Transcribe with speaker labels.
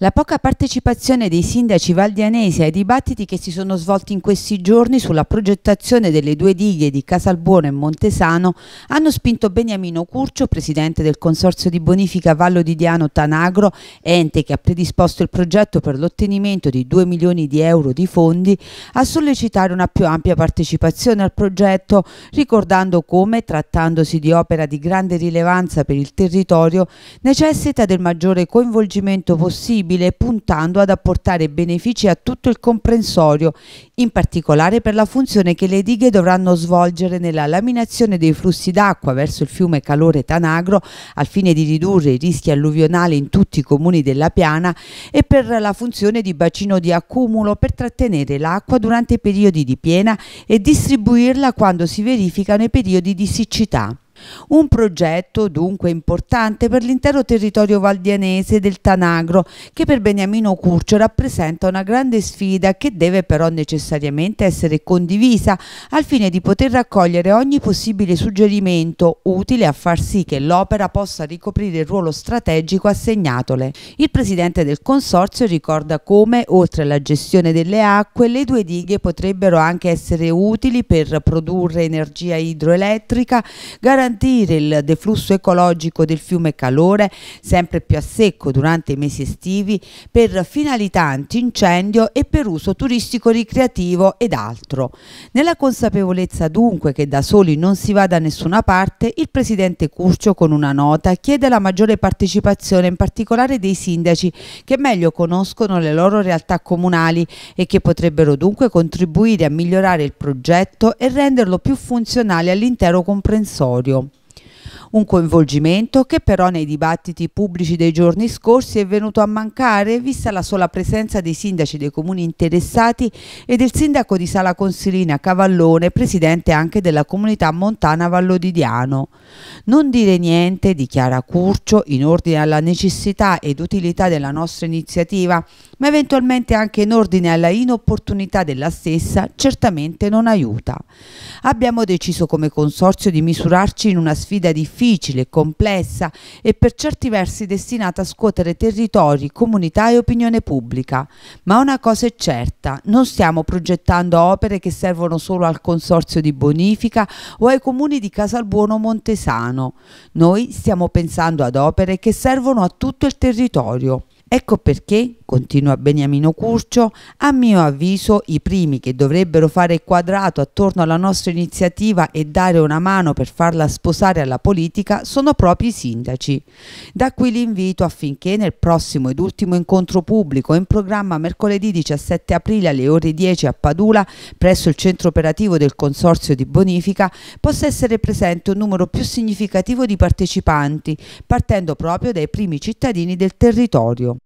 Speaker 1: La poca partecipazione dei sindaci valdianesi ai dibattiti che si sono svolti in questi giorni sulla progettazione delle due dighe di Casalbuono e Montesano hanno spinto Beniamino Curcio, presidente del Consorzio di Bonifica Vallo di Diano Tanagro, ente che ha predisposto il progetto per l'ottenimento di 2 milioni di euro di fondi, a sollecitare una più ampia partecipazione al progetto, ricordando come, trattandosi di opera di grande rilevanza per il territorio, necessita del maggiore coinvolgimento possibile possibile puntando ad apportare benefici a tutto il comprensorio, in particolare per la funzione che le dighe dovranno svolgere nella laminazione dei flussi d'acqua verso il fiume Calore Tanagro al fine di ridurre i rischi alluvionali in tutti i comuni della piana e per la funzione di bacino di accumulo per trattenere l'acqua durante i periodi di piena e distribuirla quando si verificano i periodi di siccità. Un progetto dunque importante per l'intero territorio valdianese del Tanagro che per Beniamino Curcio rappresenta una grande sfida che deve però necessariamente essere condivisa al fine di poter raccogliere ogni possibile suggerimento utile a far sì che l'opera possa ricoprire il ruolo strategico assegnatole. Il presidente del consorzio ricorda come oltre alla gestione delle acque le due dighe potrebbero anche essere utili per produrre energia idroelettrica, garantire garantire il deflusso ecologico del fiume Calore, sempre più a secco durante i mesi estivi, per finalità antincendio e per uso turistico ricreativo ed altro. Nella consapevolezza dunque che da soli non si va da nessuna parte, il presidente Curcio con una nota chiede la maggiore partecipazione in particolare dei sindaci che meglio conoscono le loro realtà comunali e che potrebbero dunque contribuire a migliorare il progetto e renderlo più funzionale all'intero comprensorio. Un coinvolgimento che però nei dibattiti pubblici dei giorni scorsi è venuto a mancare vista la sola presenza dei sindaci dei comuni interessati e del sindaco di Sala Consilina Cavallone, presidente anche della comunità montana Vallodidiano. Non dire niente, dichiara Curcio, in ordine alla necessità ed utilità della nostra iniziativa, ma eventualmente anche in ordine alla inopportunità della stessa, certamente non aiuta. Abbiamo deciso come consorzio di misurarci in una sfida difficile difficile, complessa e per certi versi destinata a scuotere territori, comunità e opinione pubblica. Ma una cosa è certa, non stiamo progettando opere che servono solo al consorzio di bonifica o ai comuni di Casalbuono Montesano. Noi stiamo pensando ad opere che servono a tutto il territorio. Ecco perché, continua Beniamino Curcio, a mio avviso i primi che dovrebbero fare quadrato attorno alla nostra iniziativa e dare una mano per farla sposare alla politica sono proprio i sindaci. Da qui l'invito affinché nel prossimo ed ultimo incontro pubblico in programma mercoledì 17 aprile alle ore 10 a Padula presso il centro operativo del Consorzio di Bonifica possa essere presente un numero più significativo di partecipanti partendo proprio dai primi cittadini del territorio.